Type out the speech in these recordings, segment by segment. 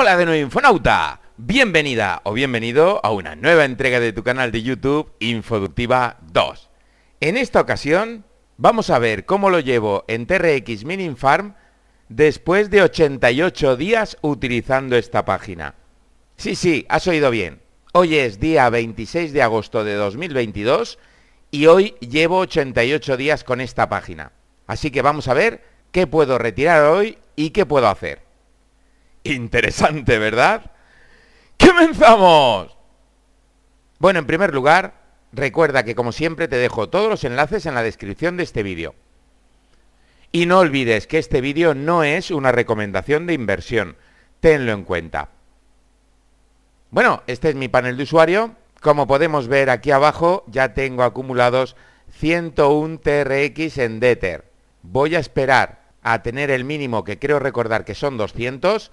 Hola de nuevo Infonauta, bienvenida o bienvenido a una nueva entrega de tu canal de YouTube Infoductiva 2. En esta ocasión vamos a ver cómo lo llevo en TRX Mining Farm después de 88 días utilizando esta página. Sí, sí, has oído bien. Hoy es día 26 de agosto de 2022 y hoy llevo 88 días con esta página. Así que vamos a ver qué puedo retirar hoy y qué puedo hacer. Interesante, ¿verdad? ¡Comenzamos! Bueno, en primer lugar, recuerda que como siempre te dejo todos los enlaces en la descripción de este vídeo. Y no olvides que este vídeo no es una recomendación de inversión. Tenlo en cuenta. Bueno, este es mi panel de usuario. Como podemos ver aquí abajo, ya tengo acumulados 101 TRX en Deter. Voy a esperar a tener el mínimo que creo recordar que son 200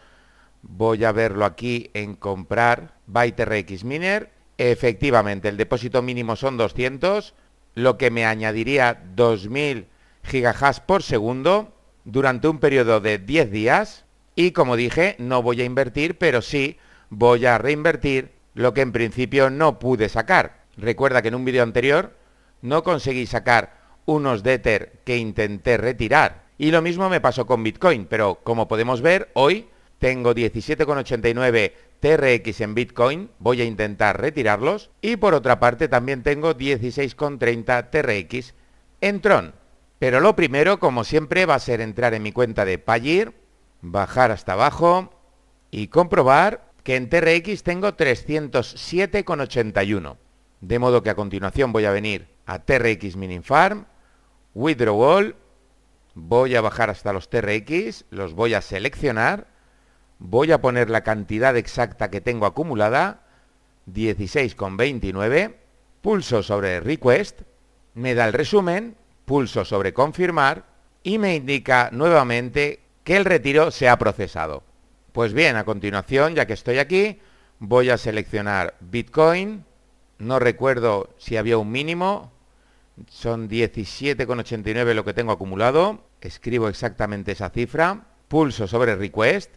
voy a verlo aquí en comprar ByteRX Miner. Efectivamente, el depósito mínimo son 200, lo que me añadiría 2000 GHz por segundo durante un periodo de 10 días. Y como dije, no voy a invertir, pero sí voy a reinvertir lo que en principio no pude sacar. Recuerda que en un vídeo anterior no conseguí sacar unos Dether que intenté retirar. Y lo mismo me pasó con Bitcoin, pero como podemos ver, hoy tengo 17,89 TRX en Bitcoin, voy a intentar retirarlos. Y por otra parte también tengo 16,30 TRX en Tron. Pero lo primero, como siempre, va a ser entrar en mi cuenta de Payeer, bajar hasta abajo y comprobar que en TRX tengo 307,81. De modo que a continuación voy a venir a TRX Mining Farm, Withdrawal, voy a bajar hasta los TRX, los voy a seleccionar voy a poner la cantidad exacta que tengo acumulada, 16,29, pulso sobre request, me da el resumen, pulso sobre confirmar y me indica nuevamente que el retiro se ha procesado. Pues bien, a continuación, ya que estoy aquí, voy a seleccionar Bitcoin, no recuerdo si había un mínimo, son 17,89 lo que tengo acumulado, escribo exactamente esa cifra, pulso sobre request,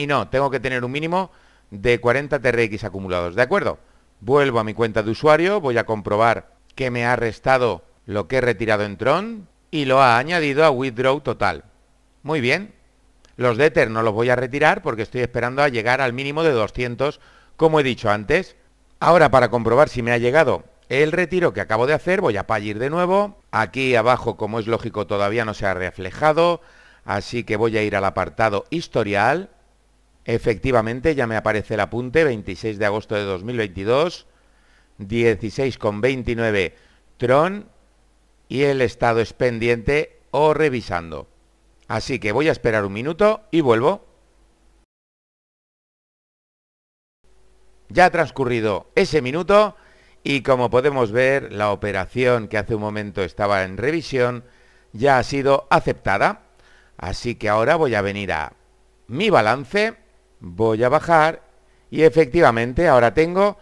y no, tengo que tener un mínimo de 40 TRX acumulados, ¿de acuerdo? Vuelvo a mi cuenta de usuario, voy a comprobar que me ha restado lo que he retirado en Tron y lo ha añadido a Withdraw Total. Muy bien, los Deter no los voy a retirar porque estoy esperando a llegar al mínimo de 200, como he dicho antes. Ahora para comprobar si me ha llegado el retiro que acabo de hacer, voy a Pagir de nuevo. Aquí abajo, como es lógico, todavía no se ha reflejado, así que voy a ir al apartado Historial Efectivamente, ya me aparece el apunte, 26 de agosto de 2022, 16,29 Tron y el estado es pendiente o revisando. Así que voy a esperar un minuto y vuelvo. Ya ha transcurrido ese minuto y como podemos ver, la operación que hace un momento estaba en revisión ya ha sido aceptada. Así que ahora voy a venir a mi balance Voy a bajar y efectivamente ahora tengo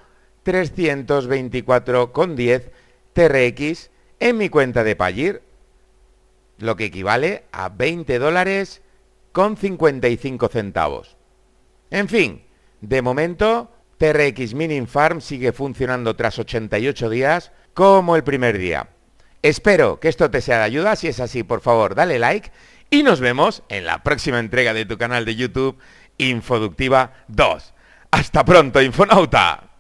324,10 TRX en mi cuenta de Payir, lo que equivale a 20 dólares con 55 centavos. En fin, de momento TRX Mining Farm sigue funcionando tras 88 días como el primer día. Espero que esto te sea de ayuda, si es así por favor dale like y nos vemos en la próxima entrega de tu canal de YouTube Infoductiva 2. Hasta pronto, Infonauta.